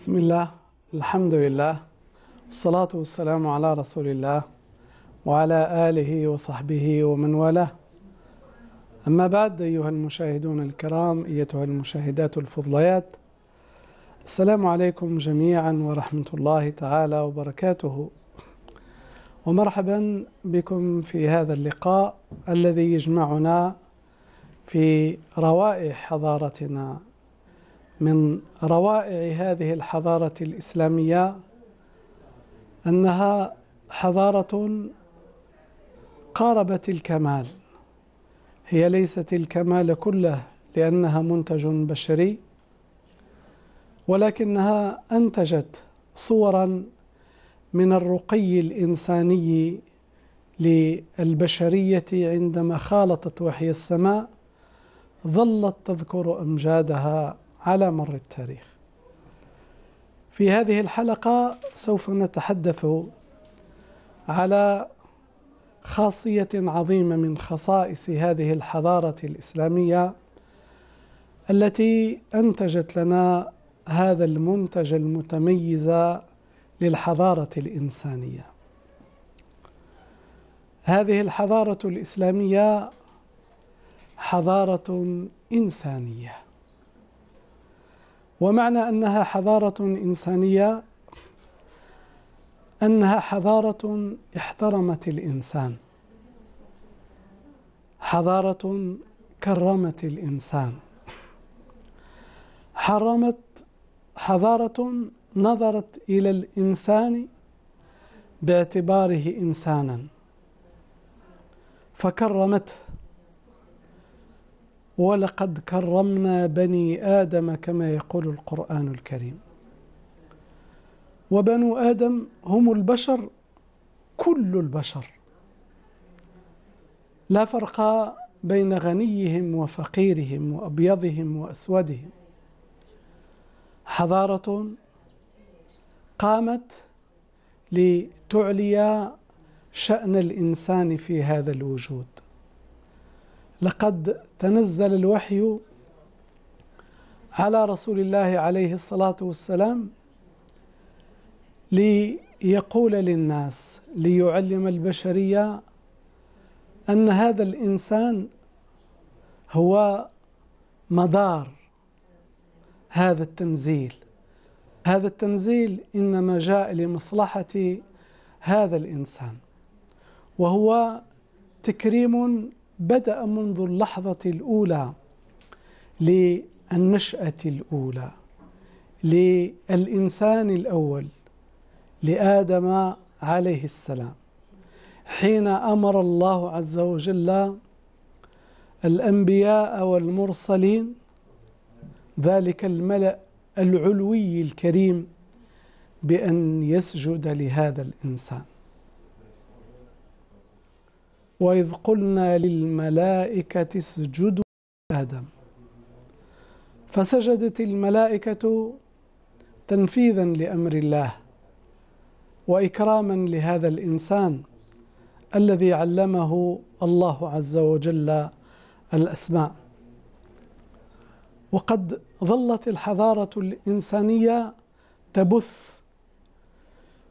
بسم الله الحمد لله والصلاة والسلام على رسول الله وعلى آله وصحبه ومن والاه أما بعد أيها المشاهدون الكرام أيتها المشاهدات الفضليات السلام عليكم جميعا ورحمة الله تعالى وبركاته ومرحبا بكم في هذا اللقاء الذي يجمعنا في روائح حضارتنا من روائع هذه الحضارة الإسلامية أنها حضارة قاربت الكمال هي ليست الكمال كله لأنها منتج بشري ولكنها أنتجت صورا من الرقي الإنساني للبشرية عندما خالطت وحي السماء ظلت تذكر أمجادها على مر التاريخ في هذه الحلقة سوف نتحدث على خاصية عظيمة من خصائص هذه الحضارة الإسلامية التي أنتجت لنا هذا المنتج المتميز للحضارة الإنسانية. هذه الحضارة الإسلامية حضارة إنسانية. ومعنى أنها حضارة إنسانية أنها حضارة احترمت الإنسان حضارة كرمت الإنسان حرمت حضارة نظرت إلى الإنسان باعتباره إنسانا فكرمته ولقد كرمنا بني آدم كما يقول القرآن الكريم وبنو آدم هم البشر كل البشر لا فرق بين غنيهم وفقيرهم وأبيضهم وأسودهم حضارة قامت لتعلي شأن الإنسان في هذا الوجود لقد تنزل الوحي على رسول الله عليه الصلاة والسلام ليقول للناس ليعلم البشرية أن هذا الإنسان هو مدار هذا التنزيل هذا التنزيل إنما جاء لمصلحة هذا الإنسان وهو تكريم بدأ منذ اللحظة الأولى للنشأة الأولى للإنسان الأول لآدم عليه السلام حين أمر الله عز وجل الأنبياء والمرسلين ذلك الملأ العلوي الكريم بأن يسجد لهذا الإنسان وإذ قلنا للملائكة اسجدوا آدم فسجدت الملائكة تنفيذا لأمر الله وإكراما لهذا الإنسان الذي علمه الله عز وجل الأسماء وقد ظلت الحضارة الإنسانية تبث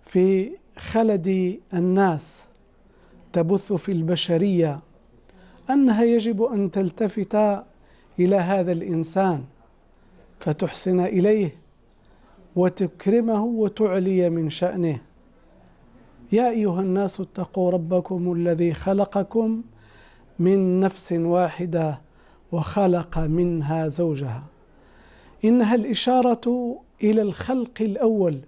في خلد الناس تبث في البشرية أنها يجب أن تلتفت إلى هذا الإنسان فتحسن إليه وتكرمه وتعلي من شأنه يا أيها الناس اتقوا ربكم الذي خلقكم من نفس واحدة وخلق منها زوجها إنها الإشارة إلى الخلق الأول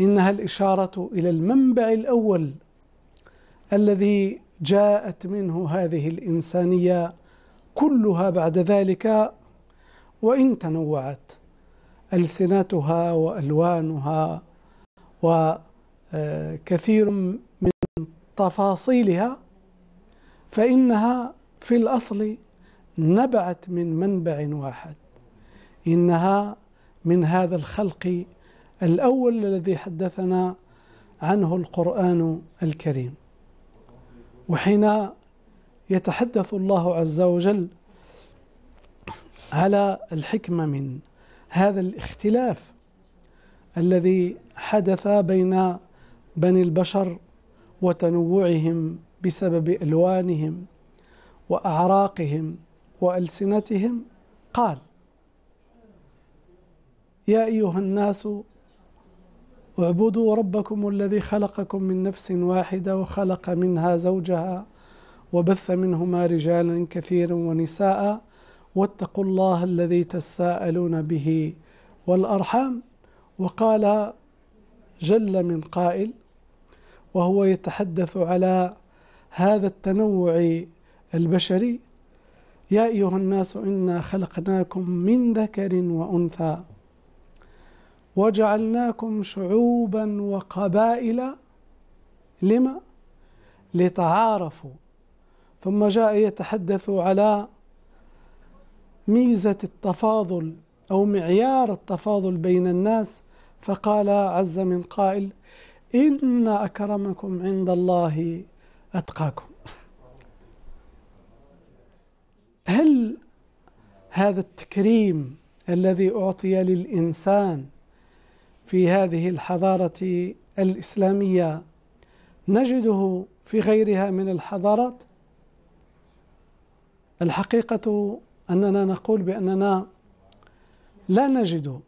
إنها الإشارة إلى المنبع الأول الذي جاءت منه هذه الإنسانية كلها بعد ذلك وإن تنوعت ألسنتها وألوانها وكثير آه، من تفاصيلها فإنها في الأصل نبعت من منبع واحد إنها من هذا الخلق الأول الذي حدثنا عنه القرآن الكريم وحين يتحدث الله عز وجل على الحكمة من هذا الاختلاف الذي حدث بين بني البشر وتنوعهم بسبب ألوانهم وأعراقهم وألسنتهم قال يا أيها الناس واعبدوا ربكم الذي خلقكم من نفس واحدة وخلق منها زوجها وبث منهما رجالا كثيرا ونساء واتقوا الله الذي تساءلون به والأرحام وقال جل من قائل وهو يتحدث على هذا التنوع البشري يا أيها الناس إنا خلقناكم من ذكر وأنثى وجعلناكم شعوبا وقبائل لما لتعارفوا ثم جاء يتحدث على ميزة التفاضل أو معيار التفاضل بين الناس فقال عز من قائل إن أكرمكم عند الله أتقاكم هل هذا التكريم الذي أعطي للإنسان في هذه الحضارة الإسلامية نجده في غيرها من الحضارات الحقيقة أننا نقول بأننا لا نجد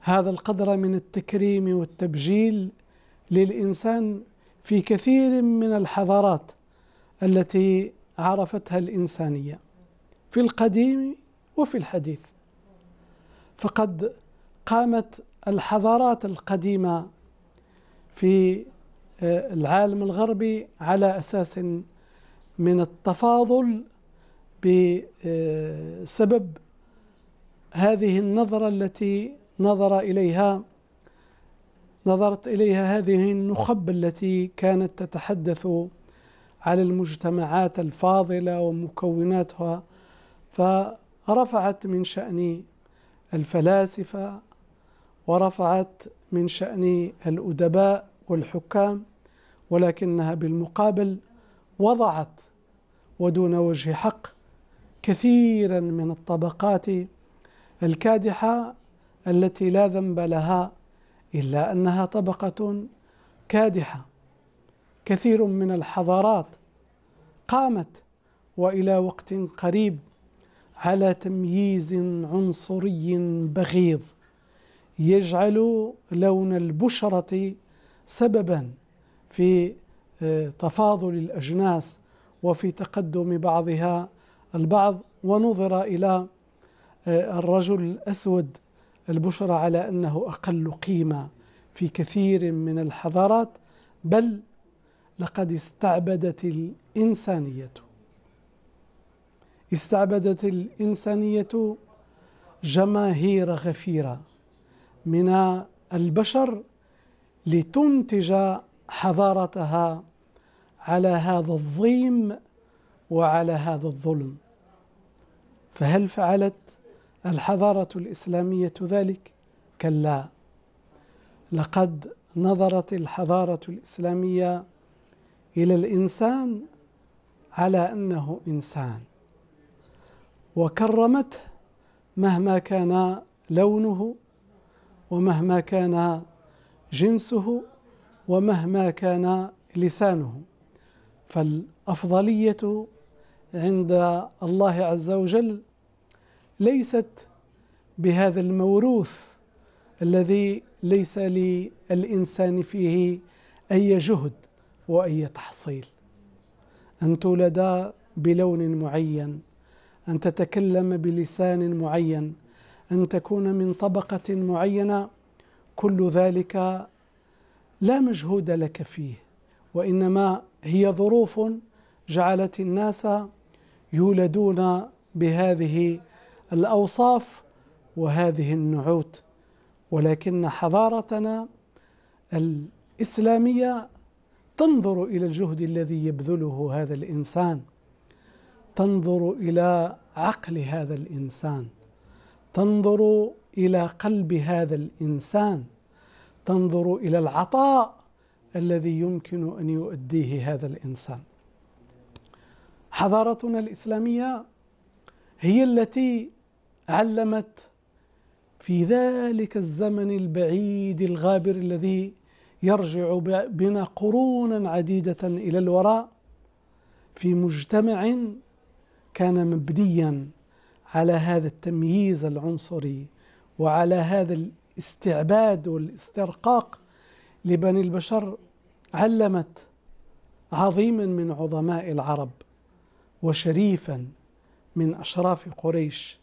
هذا القدر من التكريم والتبجيل للإنسان في كثير من الحضارات التي عرفتها الإنسانية في القديم وفي الحديث فقد قامت الحضارات القديمة في آه، العالم الغربي على أساس من التفاضل بسبب آه، هذه النظرة التي نظر إليها نظرت إليها هذه النخب التي كانت تتحدث على المجتمعات الفاضلة ومكوناتها فرفعت من شأن الفلاسفة ورفعت من شأن الأدباء والحكام ولكنها بالمقابل وضعت ودون وجه حق كثيرا من الطبقات الكادحة التي لا ذنب لها إلا أنها طبقة كادحة كثير من الحضارات قامت وإلى وقت قريب على تمييز عنصري بغيض يجعل لون البشرة سببا في آه، تفاضل الأجناس وفي تقدم بعضها البعض ونظر إلى آه، الرجل الأسود البشرة على أنه أقل قيمة في كثير من الحضارات بل لقد استعبدت الإنسانية استعبدت الإنسانية جماهير غفيرة من البشر لتنتج حضارتها على هذا الضيم وعلى هذا الظلم فهل فعلت الحضارة الإسلامية ذلك؟ كلا لقد نظرت الحضارة الإسلامية إلى الإنسان على أنه إنسان وكرمته مهما كان لونه ومهما كان جنسه ومهما كان لسانه فالأفضلية عند الله عز وجل ليست بهذا الموروث الذي ليس للإنسان فيه أي جهد وأي تحصيل أن تولد بلون معين أن تتكلم بلسان معين أن تكون من طبقة معينة كل ذلك لا مجهود لك فيه وإنما هي ظروف جعلت الناس يولدون بهذه الأوصاف وهذه النعوت ولكن حضارتنا الإسلامية تنظر إلى الجهد الذي يبذله هذا الإنسان تنظر إلى عقل هذا الإنسان تنظر الى قلب هذا الانسان تنظر الى العطاء الذي يمكن ان يؤديه هذا الانسان حضارتنا الاسلاميه هي التي علمت في ذلك الزمن البعيد الغابر الذي يرجع بنا قرونا عديده الى الوراء في مجتمع كان مبنيا على هذا التمييز العنصري وعلى هذا الاستعباد والاسترقاق لبني البشر علمت عظيما من عظماء العرب وشريفا من أشراف قريش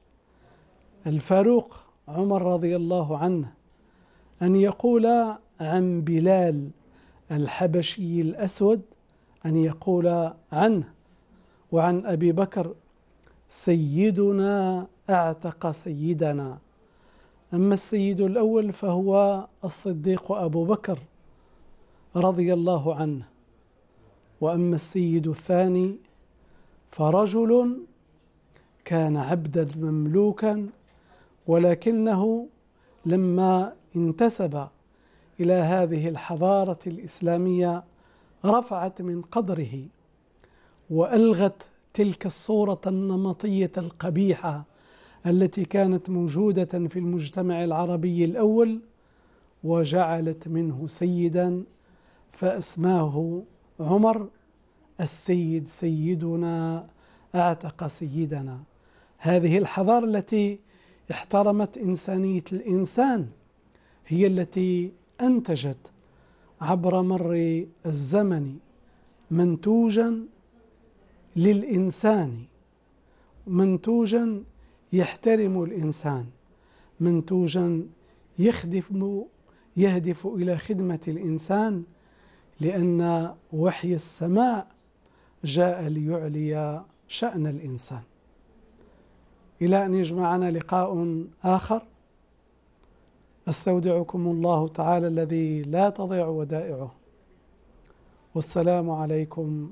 الفاروق عمر رضي الله عنه أن يقول عن بلال الحبشي الأسود أن يقول عنه وعن أبي بكر سيدنا اعتق سيدنا أما السيد الأول فهو الصديق أبو بكر رضي الله عنه وأما السيد الثاني فرجل كان عبدا مملوكا ولكنه لما انتسب إلى هذه الحضارة الإسلامية رفعت من قدره وألغت تلك الصورة النمطية القبيحة التي كانت موجودة في المجتمع العربي الأول وجعلت منه سيدا فأسماه عمر السيد سيدنا أعتق سيدنا هذه الحضارة التي احترمت إنسانية الإنسان هي التي أنتجت عبر مر الزمن منتوجا للإنسان منتوجا يحترم الإنسان منتوجا يخدم يهدف إلى خدمة الإنسان لأن وحي السماء جاء ليعلي شأن الإنسان إلى أن يجمعنا لقاء آخر أستودعكم الله تعالى الذي لا تضيع ودائعه والسلام عليكم